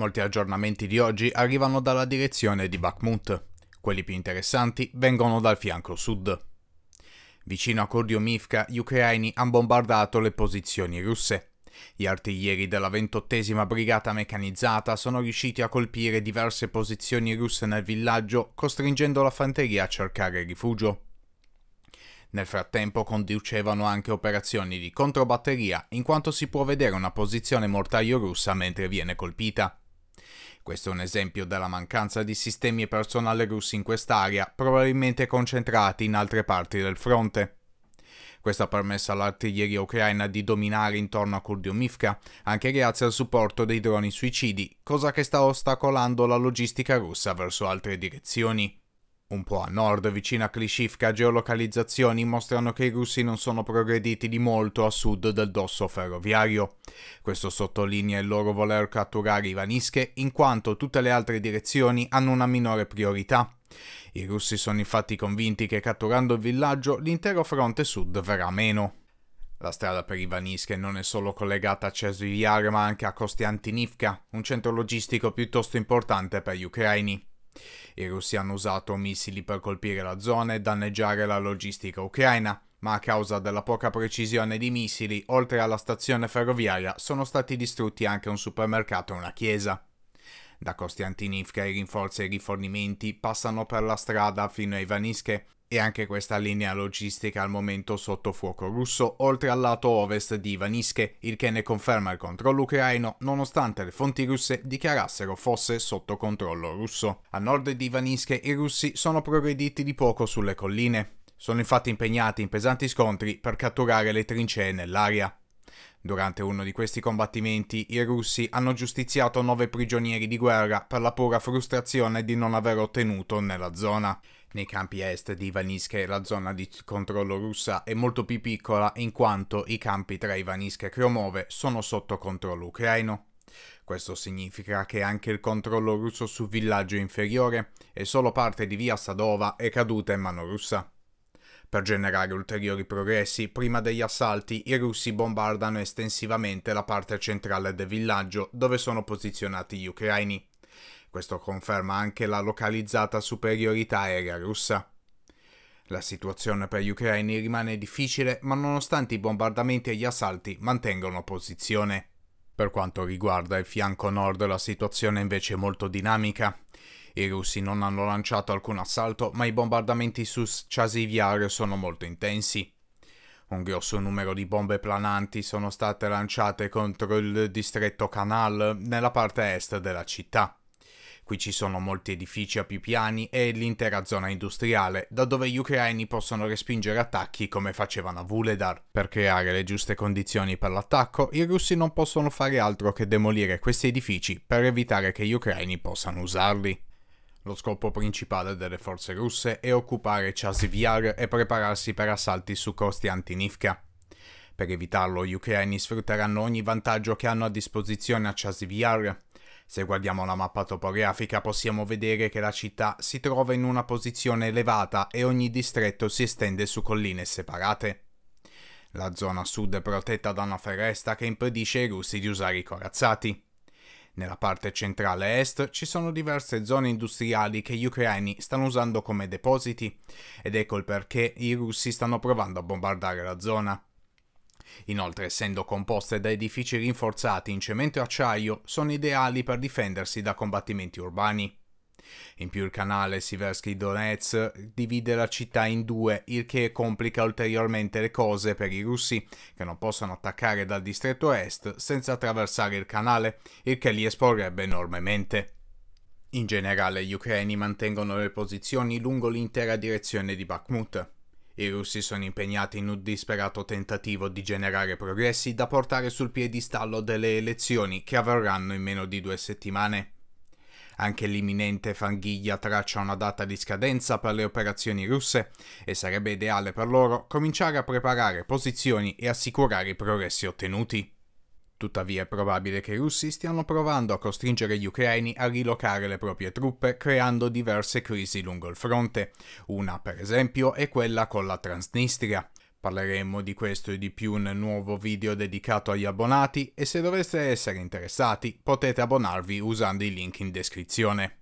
Molti aggiornamenti di oggi arrivano dalla direzione di Bakhmut. Quelli più interessanti vengono dal fianco sud. Vicino a Kordiomivka gli ucraini hanno bombardato le posizioni russe. Gli artiglieri della 28 Brigata Meccanizzata sono riusciti a colpire diverse posizioni russe nel villaggio, costringendo la fanteria a cercare rifugio. Nel frattempo conducevano anche operazioni di controbatteria, in quanto si può vedere una posizione mortaio russa mentre viene colpita. Questo è un esempio della mancanza di sistemi e personale russi in quest'area, probabilmente concentrati in altre parti del fronte. Questo ha permesso all'artiglieria ucraina di dominare intorno a Kurdiomivka, anche grazie al supporto dei droni suicidi, cosa che sta ostacolando la logistica russa verso altre direzioni un po' a nord, vicino a Klishivka, geolocalizzazioni mostrano che i russi non sono progrediti di molto a sud del dosso ferroviario. Questo sottolinea il loro voler catturare Ivaniske, in quanto tutte le altre direzioni hanno una minore priorità. I russi sono infatti convinti che catturando il villaggio l'intero fronte sud verrà meno. La strada per Ivaniske non è solo collegata a Cesviar ma anche a Kostiantinivka, un centro logistico piuttosto importante per gli ucraini. I russi hanno usato missili per colpire la zona e danneggiare la logistica ucraina, ma a causa della poca precisione di missili, oltre alla stazione ferroviaria, sono stati distrutti anche un supermercato e una chiesa. Da Kostiantinivka i rinforzi e i rifornimenti passano per la strada fino a Ivaniske, e anche questa linea logistica al momento sotto fuoco russo, oltre al lato ovest di Vaniske, il che ne conferma il controllo ucraino nonostante le fonti russe dichiarassero fosse sotto controllo russo. A nord di Vaniske i russi sono progrediti di poco sulle colline. Sono infatti impegnati in pesanti scontri per catturare le trincee nell'aria. Durante uno di questi combattimenti i russi hanno giustiziato nove prigionieri di guerra per la pura frustrazione di non aver ottenuto nella zona nei campi est di Ivanisk la zona di controllo russa è molto più piccola in quanto i campi tra Ivaniske e Kromove sono sotto controllo ucraino. Questo significa che anche il controllo russo sul villaggio inferiore e solo parte di via Sadova è caduta in mano russa. Per generare ulteriori progressi, prima degli assalti, i russi bombardano estensivamente la parte centrale del villaggio dove sono posizionati gli ucraini. Questo conferma anche la localizzata superiorità aerea russa. La situazione per gli ucraini rimane difficile, ma nonostante i bombardamenti e gli assalti mantengono posizione. Per quanto riguarda il fianco nord la situazione invece è molto dinamica. I russi non hanno lanciato alcun assalto, ma i bombardamenti su Chasiviar sono molto intensi. Un grosso numero di bombe plananti sono state lanciate contro il distretto Canal nella parte est della città. Qui ci sono molti edifici a più piani e l'intera zona industriale, da dove gli ucraini possono respingere attacchi come facevano a Vuledar. Per creare le giuste condizioni per l'attacco, i russi non possono fare altro che demolire questi edifici per evitare che gli ucraini possano usarli. Lo scopo principale delle forze russe è occupare Chasiviar e prepararsi per assalti su costi anti-Nifka. Per evitarlo, gli ucraini sfrutteranno ogni vantaggio che hanno a disposizione a Chasiviar, se guardiamo la mappa topografica possiamo vedere che la città si trova in una posizione elevata e ogni distretto si estende su colline separate. La zona sud è protetta da una foresta che impedisce ai russi di usare i corazzati. Nella parte centrale est ci sono diverse zone industriali che gli ucraini stanno usando come depositi, ed ecco il perché i russi stanno provando a bombardare la zona. Inoltre, essendo composte da edifici rinforzati in cemento e acciaio, sono ideali per difendersi da combattimenti urbani. In più il canale Siversky Donetsk divide la città in due, il che complica ulteriormente le cose per i russi, che non possono attaccare dal distretto est senza attraversare il canale, il che li esporrebbe enormemente. In generale gli ucraini mantengono le posizioni lungo l'intera direzione di Bakhmut. I russi sono impegnati in un disperato tentativo di generare progressi da portare sul piedistallo delle elezioni che avverranno in meno di due settimane. Anche l'imminente fanghiglia traccia una data di scadenza per le operazioni russe e sarebbe ideale per loro cominciare a preparare posizioni e assicurare i progressi ottenuti. Tuttavia è probabile che i russi stiano provando a costringere gli ucraini a rilocare le proprie truppe creando diverse crisi lungo il fronte. Una, per esempio, è quella con la Transnistria. Parleremo di questo e di più nel nuovo video dedicato agli abbonati e se doveste essere interessati potete abbonarvi usando i link in descrizione.